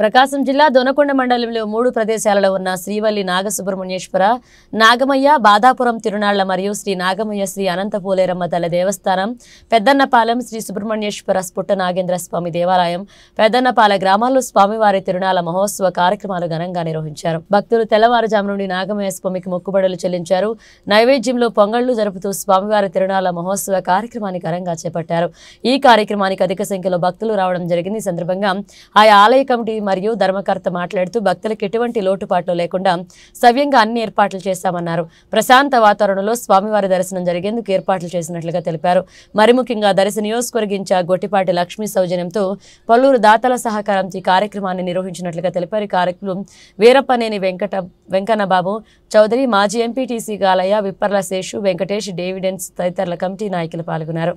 ప్రకాశం జిల్లా దొనకొండ మండలంలో మూడు ప్రదేశాలలో ఉన్న శ్రీవల్లి నాగసుబ్రహ్మణ్యేశ్వర నాగమయ్య బాధాపురం తిరునాళ్ల మరియు శ్రీ నాగమయ్య శ్రీ అనంతపోలేరమ్మ తల దేవస్థానం పెద్దన్నపాలెం శ్రీ సుబ్రహ్మణ్యేశ్వర స్ఫుట నాగేంద్ర స్వామి దేవాలయం పెద్దన్నపాల గ్రామాల్లో స్వామివారి తిరునాళ్ల మహోత్సవ కార్యక్రమాలు ఘనంగా నిర్వహించారు భక్తులు తెల్లవారుజాము నుండి నాగమయ్య స్వామికి మొక్కుబడులు చెల్లించారు నైవేద్యంలో పొంగళ్లు జరుపుతూ స్వామివారి తిరునాళ్ల మహోత్సవ కార్యక్రమాన్ని ఘనంగా చేపట్టారు ఈ కార్యక్రమానికి అధిక సంఖ్యలో భక్తులు రావడం జరిగింది ఈ సందర్భంగా ఆయా ఆలయ కమిటీ మరియు ధర్మకర్త మాట్లాడుతూ భక్తులకు ఎటువంటి లోటుపాట్లు లేకుండా సవ్యంగా అన్ని ఏర్పాట్లు చేశామన్నారు ప్రశాంత వాతావరణంలో స్వామివారి దర్శనం జరిగేందుకు ఏర్పాట్లు చేసినట్లుగా తెలిపారు మరి ముఖ్యంగా దర్శన నియోజకవర్గ గొట్టిపాటి లక్ష్మీ సౌజన్యంతో పలువురు దాతల సహకారంతో ఈ కార్యక్రమాన్ని నిర్వహించినట్లుగా తెలిపారు ఈ కార్యక్రమం వీరప్పనేని వెంకట వెంకన్నబాబు చౌదరి మాజీ ఎంపీటీసీ గాలయ్య విప్పర్ల శేషు వెంకటేష్ డేవిడెన్స్ తదితరుల కమిటీ నాయకులు పాల్గొన్నారు